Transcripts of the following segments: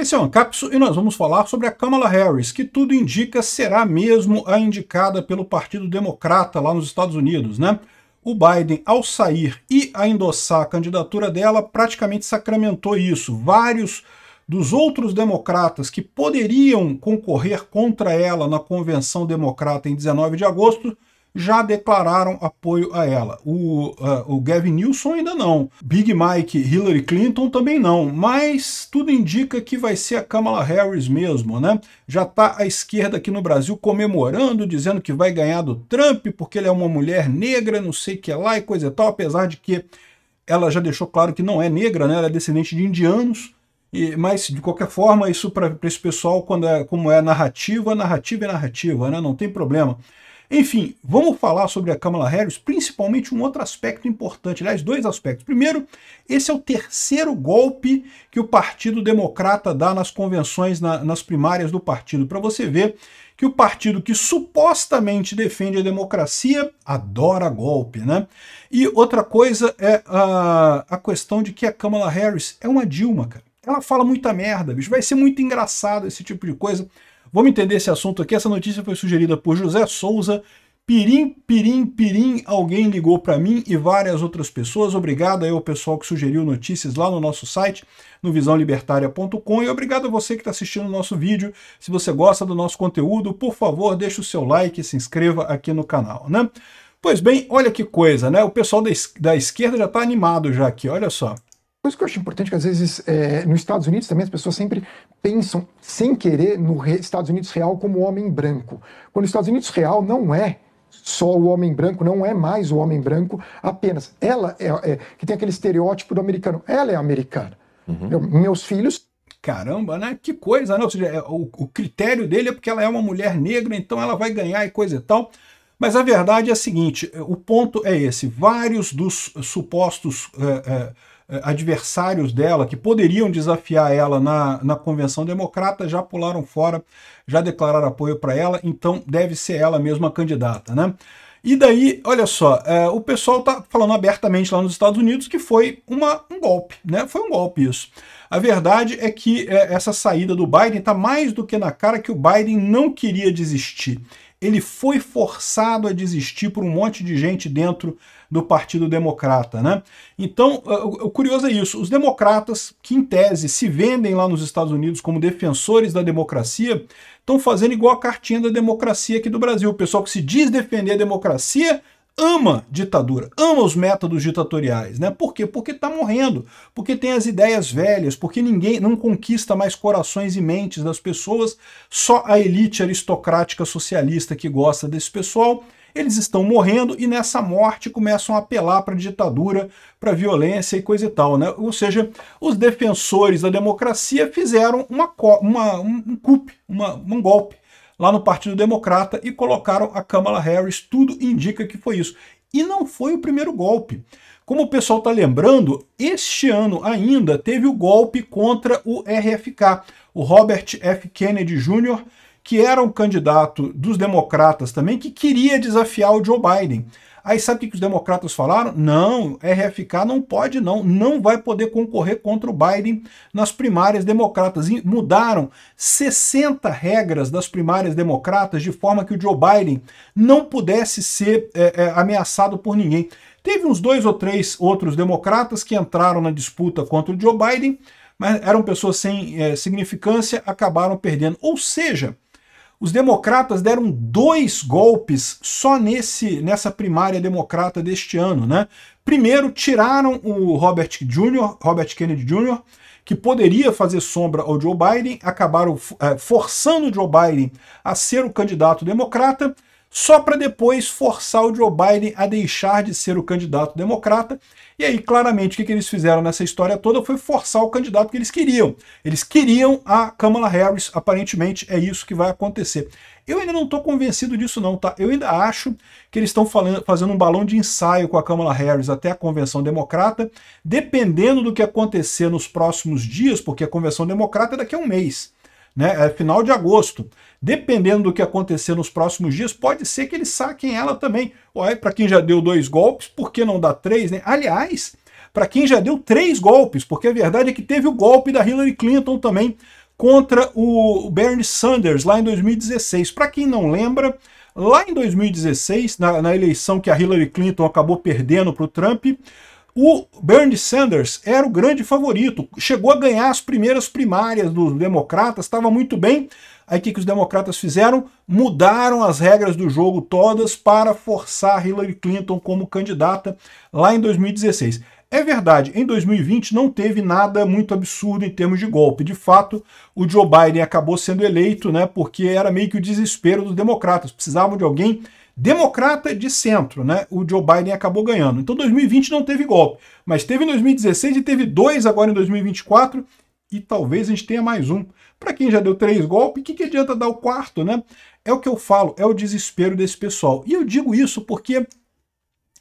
Esse é o Ancapso e nós vamos falar sobre a Kamala Harris, que tudo indica será mesmo a indicada pelo Partido Democrata lá nos Estados Unidos, né? O Biden, ao sair e a endossar a candidatura dela, praticamente sacramentou isso. Vários dos outros democratas que poderiam concorrer contra ela na convenção democrata em 19 de agosto já declararam apoio a ela. O, uh, o Gavin Newsom ainda não. Big Mike Hillary Clinton também não. Mas tudo indica que vai ser a Kamala Harris mesmo, né? Já está a esquerda aqui no Brasil comemorando, dizendo que vai ganhar do Trump porque ele é uma mulher negra, não sei o que lá e coisa e tal, apesar de que ela já deixou claro que não é negra, né? Ela é descendente de indianos. E, mas, de qualquer forma, isso para esse pessoal, quando é, como é narrativa, narrativa é narrativa, né? não tem problema. Enfim, vamos falar sobre a Kamala Harris, principalmente um outro aspecto importante, aliás, dois aspectos. Primeiro, esse é o terceiro golpe que o Partido Democrata dá nas convenções, na, nas primárias do partido, para você ver que o partido que supostamente defende a democracia adora golpe, né? E outra coisa é a, a questão de que a Kamala Harris é uma Dilma, cara. Ela fala muita merda, bicho. Vai ser muito engraçado esse tipo de coisa Vamos entender esse assunto aqui. Essa notícia foi sugerida por José Souza. Pirim, pirim, pirim, alguém ligou para mim e várias outras pessoas. Obrigado aí ao pessoal que sugeriu notícias lá no nosso site, no visãolibertaria.com. E obrigado a você que está assistindo o nosso vídeo. Se você gosta do nosso conteúdo, por favor, deixe o seu like e se inscreva aqui no canal, né? Pois bem, olha que coisa, né? O pessoal da, es da esquerda já está animado já aqui, olha só coisa que eu acho importante, que às vezes é, nos Estados Unidos também as pessoas sempre pensam, sem querer, no re, Estados Unidos real como homem branco. Quando os Estados Unidos real não é só o homem branco, não é mais o homem branco apenas. Ela é, é que tem aquele estereótipo do americano. Ela é americana. Uhum. Eu, meus filhos caramba, né? Que coisa, né? Ou seja, é, o, o, critério dele é porque ela é uma mulher negra, então ela vai ganhar e coisa e tal. Mas a verdade é a seguinte: o ponto é esse. Vários dos supostos é, é, eh, adversários dela, que poderiam desafiar ela na, na convenção democrata, já pularam fora, já declararam apoio para ela, então deve ser ela mesma candidata, né? E daí, olha só, é, o pessoal tá falando abertamente lá nos Estados Unidos que foi uma, um golpe, né? Foi um golpe isso. A verdade é que é, essa saída do Biden tá mais do que na cara que o Biden não queria desistir ele foi forçado a desistir por um monte de gente dentro do Partido Democrata. Né? Então, eh, o curioso é isso: os democratas, que em tese se vendem lá nos Estados Unidos como defensores da democracia, estão fazendo igual a cartinha da democracia aqui do Brasil. O pessoal que se diz defender a democracia ama ditadura, ama os métodos ditatoriais, né? Por quê? Porque está morrendo, porque tem as ideias velhas, porque ninguém não conquista mais corações e mentes das pessoas, só a elite aristocrática socialista que gosta desse pessoal. Eles estão morrendo e nessa morte começam a apelar para ditadura, para violência e coisa e tal, né? Ou seja, os defensores da democracia fizeram uma, uma um, um uma, um golpe lá no Partido Democrata e colocaram a Kamala Harris. Tudo indica que foi isso. E não foi o primeiro golpe. Como o pessoal está lembrando, este ano ainda teve o golpe contra o RFK, o Robert F. Kennedy Jr., que era um candidato dos democratas também, que queria desafiar o Joe Biden. Aí sabe o que os democratas falaram? Não, RFK não pode não, não vai poder concorrer contra o Biden nas primárias democratas. E mudaram 60 regras das primárias democratas de forma que o Joe Biden não pudesse ser é, é, ameaçado por ninguém. Teve uns dois ou três outros democratas que entraram na disputa contra o Joe Biden, mas eram pessoas sem é, significância, acabaram perdendo. Ou seja, os democratas deram dois golpes só nesse, nessa primária democrata deste ano. Né? Primeiro, tiraram o Robert, Jr., Robert Kennedy Jr., que poderia fazer sombra ao Joe Biden, acabaram eh, forçando o Joe Biden a ser o candidato democrata, só para depois forçar o Joe Biden a deixar de ser o candidato democrata. E aí, claramente, o que eles fizeram nessa história toda foi forçar o candidato que eles queriam. Eles queriam a Kamala Harris, aparentemente é isso que vai acontecer. Eu ainda não estou convencido disso não, tá? Eu ainda acho que eles estão fazendo um balão de ensaio com a Kamala Harris até a Convenção Democrata, dependendo do que acontecer nos próximos dias, porque a Convenção Democrata é daqui a um mês né? É final de agosto. Dependendo do que acontecer nos próximos dias, pode ser que eles saquem ela também. Olha, para quem já deu dois golpes, por que não dá três, né? Aliás, para quem já deu três golpes, porque a verdade é que teve o golpe da Hillary Clinton também contra o Bernie Sanders lá em 2016. Para quem não lembra, lá em 2016, na, na, eleição que a Hillary Clinton acabou perdendo para o Trump, o Bernie Sanders era o grande favorito, chegou a ganhar as primeiras primárias dos democratas, estava muito bem. Aí o que, que os democratas fizeram? Mudaram as regras do jogo todas para forçar Hillary Clinton como candidata lá em 2016. É verdade, em 2020 não teve nada muito absurdo em termos de golpe. De fato, o Joe Biden acabou sendo eleito, né, porque era meio que o desespero dos democratas. Precisavam de alguém democrata de centro, né? O Joe Biden acabou ganhando. Então 2020 não teve golpe, mas teve em 2016 e teve dois agora em 2024 e talvez a gente tenha mais um. Para quem já deu três golpes, o que, que adianta dar o quarto, né? É o que eu falo, é o desespero desse pessoal. E eu digo isso porque,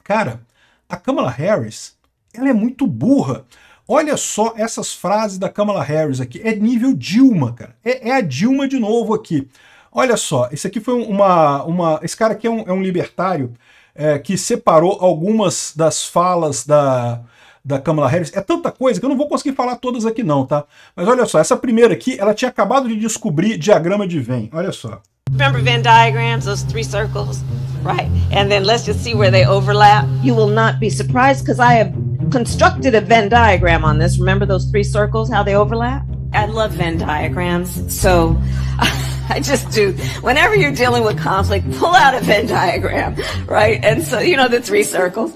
cara, a Kamala Harris ela é muito burra. Olha só essas frases da Kamala Harris aqui. É nível Dilma, cara. É, é a Dilma de novo aqui. Olha só, esse aqui foi uma. uma esse cara aqui é um, é um libertário é, que separou algumas das falas da, da Kamala Harris. É tanta coisa que eu não vou conseguir falar todas aqui, não, tá? Mas olha só, essa primeira aqui, ela tinha acabado de descobrir diagrama de Venn. Olha só. Remember Venn diagrams, those three circles? Right. And then let's just see where they overlap. You will not be surprised because I have constructed a Venn diagram on this. Remember those three circles, how they overlap? I love Venn diagrams. So I just do, whenever you're dealing with conflict, pull out a Venn diagram, right? And so, you know, the three circles.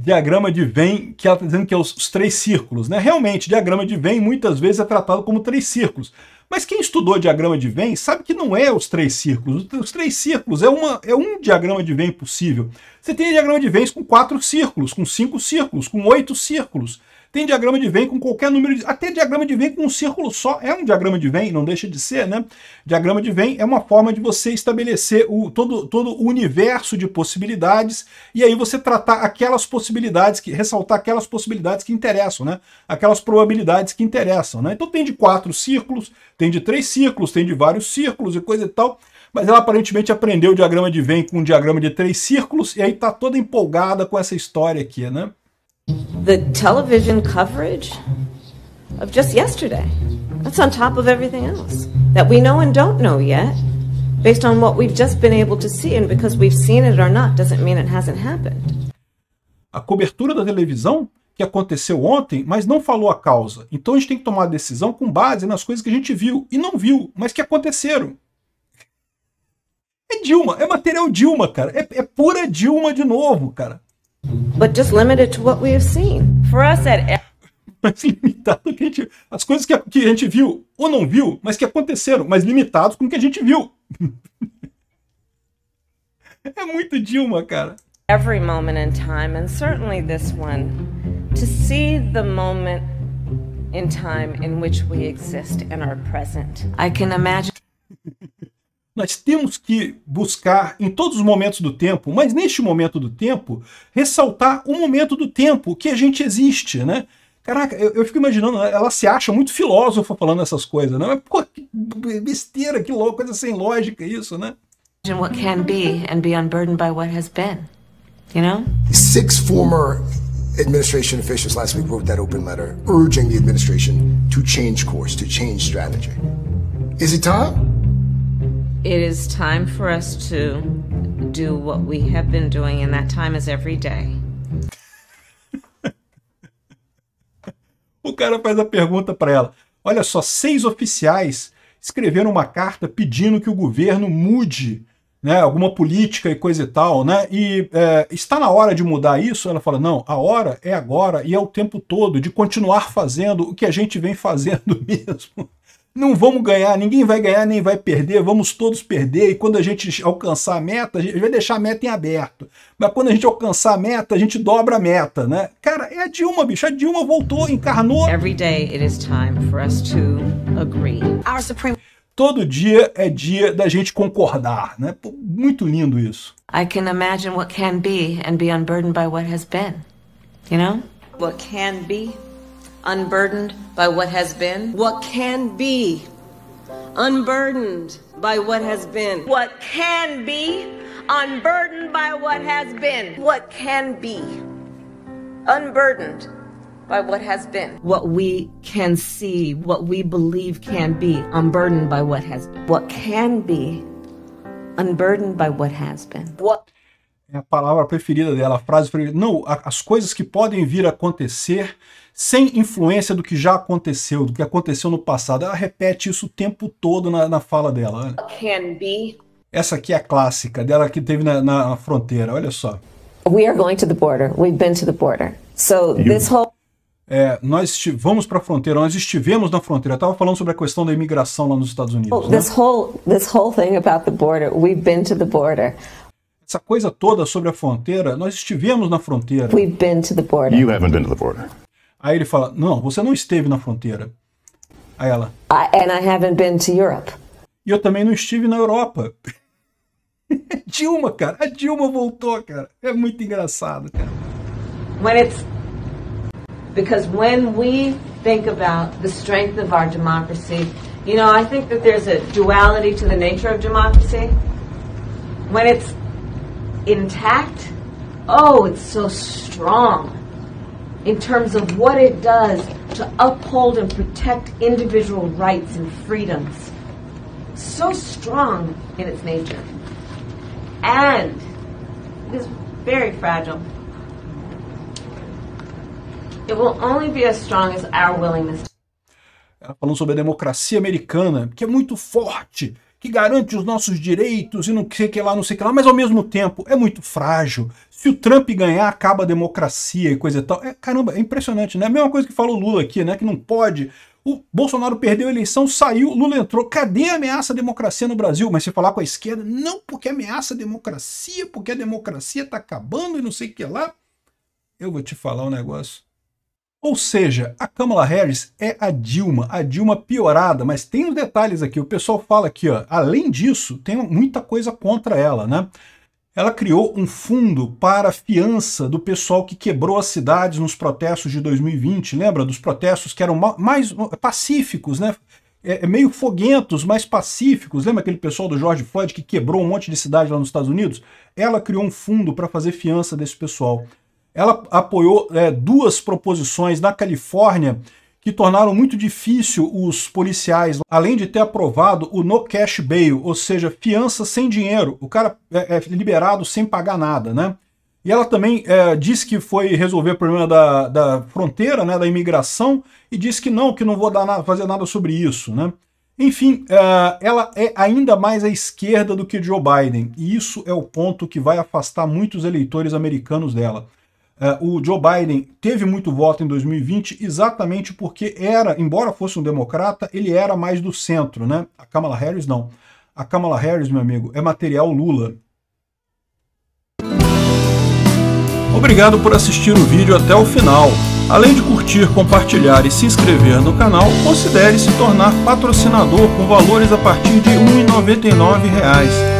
diagrama de Venn, que ela está dizendo que é os, os, três círculos. Né? Realmente, diagrama de Venn muitas vezes é tratado como três círculos. Mas quem estudou diagrama de Venn sabe que não é os três círculos. Os três círculos é, uma, é um diagrama de Venn possível. Você tem diagrama de Venn com quatro círculos, com cinco círculos, com oito círculos. Tem diagrama de Venn com qualquer número de... Até diagrama de Venn com um círculo só é um diagrama de Venn, não deixa de ser, né? Diagrama de Venn é uma forma de você estabelecer o, todo, todo o universo de possibilidades e aí você tratar aquelas possibilidades, que ressaltar aquelas possibilidades que interessam, né? Aquelas probabilidades que interessam, né? Então tem de quatro círculos, tem de três círculos, tem de vários círculos e coisa e tal mas ela aparentemente aprendeu o diagrama de Venn com um diagrama de três círculos e aí tá toda empolgada com essa história aqui, né? the television coverage of just yesterday. That's on top of everything else that we know and don't know yet, based on what we've just been able to see. And because we've seen it or not doesn't mean it hasn't happened. A cobertura da televisão que aconteceu ontem, mas não falou a causa. Então a gente tem que tomar a decisão com base nas coisas que a gente viu e não viu, mas que aconteceram. É Dilma, é material Dilma, cara. É, é pura Dilma de novo, cara. But just limited to what we have seen. For us at mas limitado que a gente, as coisas que a, que a gente viu ou não viu, mas que aconteceram, mas limitados com o que a gente viu. é muito Dilma, cara. Every moment in time, and certainly this one, to see the moment in time in which we exist and are present. I can imagine. Nós temos que buscar em todos os momentos do tempo, mas neste momento do tempo, ressaltar o momento do tempo que a gente existe, né? Caraca, eu, eu fico imaginando, né, ela se acha muito filósofa falando essas coisas, né? Mas, pô, que besteira, que louco, coisa sem lógica isso, né? Imagine what can be and be unburdened by what has been, you know? Six former administration officials last week wrote that open letter urging the administration to change course, to change strategy. Is it time? It is time for us to do what we have been doing, and that time is every day. o cara faz a pergunta para ela. Olha só, seis oficiais escreveram uma carta pedindo que o governo mude né, alguma política e coisa e tal, né? E é, está na hora de mudar isso? Ela fala, não, a hora é agora e é o tempo todo de continuar fazendo o que a gente vem fazendo mesmo não vamos ganhar, ninguém vai ganhar nem vai perder, vamos todos perder. E quando a gente alcançar a meta, a gente vai deixar a meta em aberto. Mas quando a gente alcançar a meta, a gente dobra a meta, né? Cara, é a Dilma, bicho. A Dilma voltou, encarnou. Every day it is time for us to agree. Our supreme... Todo dia é dia da gente concordar, né? Muito lindo isso. I can imagine what can be and be unburdened by what has been. You know? What can be unburdened by what has been, what can be, unburdened by what has been, what can be, unburdened by what has been, what can be, unburdened by what has been, what we can see, what we believe can be, unburdened by what has been, what can be, unburdened by what has been, what é a palavra preferida dela, a frase preferida. Não, as coisas que podem vir a acontecer sem influência do que já aconteceu, do que aconteceu no passado. Ela repete isso o tempo todo na, na fala dela. Can be. Essa aqui é a clássica dela que teve na, na fronteira, olha só. We are going to the border. We've been to the border. So this whole é, nós vamos para a fronteira, nós estivemos na fronteira. Eu estava falando sobre a questão da imigração lá nos Estados Unidos. Oh, né? this whole this whole thing about the border, we've been to the border essa coisa toda sobre a fronteira, nós estivemos na fronteira. We've been to the border. You haven't been to the border. Aí ele fala: "Não, você não esteve na fronteira". Aí ela: I, "And I haven't been to Europe". E eu também não estive na Europa. Dilma, cara, a Dilma voltou, cara. É muito engraçado, cara. When it's because when we think about the strength of our democracy, you know, I think that there's a duality to the nature of democracy. When it's intact, oh, it's so strong in terms of what it does to uphold and protect individual rights and freedoms. So strong in its nature. And it is very fragile. It will only be as strong as our willingness. Ela falou sobre a democracia americana, que é muito forte, que garante os nossos direitos e não sei que lá, não sei que lá, mas ao mesmo tempo é muito frágil. Se o Trump ganhar, acaba a democracia e coisa e tal. É, caramba, é impressionante, né? A mesma coisa que falou o Lula aqui, né? Que não pode. O Bolsonaro perdeu a eleição, saiu, Lula entrou. Cadê a ameaça à democracia no Brasil? Mas se falar com a esquerda, não porque ameaça a democracia, porque a democracia está acabando e não sei o que lá. Eu vou te falar um negócio. Ou seja, a Kamala Harris é a Dilma, a Dilma piorada, mas tem os detalhes aqui, o pessoal fala aqui, ó, além disso, tem muita coisa contra ela, né? Ela criou um fundo para fiança do pessoal que quebrou as cidades nos protestos de 2020, lembra? Dos protestos que eram mais pacíficos, né? É, é meio foguentos, mais pacíficos. Lembra aquele pessoal do George Floyd que quebrou um monte de cidade lá nos Estados Unidos? Ela criou um fundo para fazer fiança desse pessoal. Ela apoiou é, duas proposições na Califórnia que tornaram muito difícil os policiais, além de ter aprovado o no cash bail, ou seja, fiança sem dinheiro, o cara é, é liberado sem pagar nada, né? E ela também é, disse que foi resolver o problema da, da fronteira, né, da imigração, e disse que não, que não vou fazer nada sobre isso, né? Enfim, é, ela é ainda mais à esquerda do que Joe Biden, e isso é o ponto que vai afastar muitos eleitores americanos dela. Uh, o Joe Biden teve muito voto em 2020 exatamente porque era, embora fosse um democrata, ele era mais do centro, né? A Kamala Harris não. A Kamala Harris, meu amigo, é material Lula. Obrigado por assistir o vídeo até o final. Além de curtir, compartilhar e se inscrever no canal, considere se tornar patrocinador com valores a partir de R$ 1,99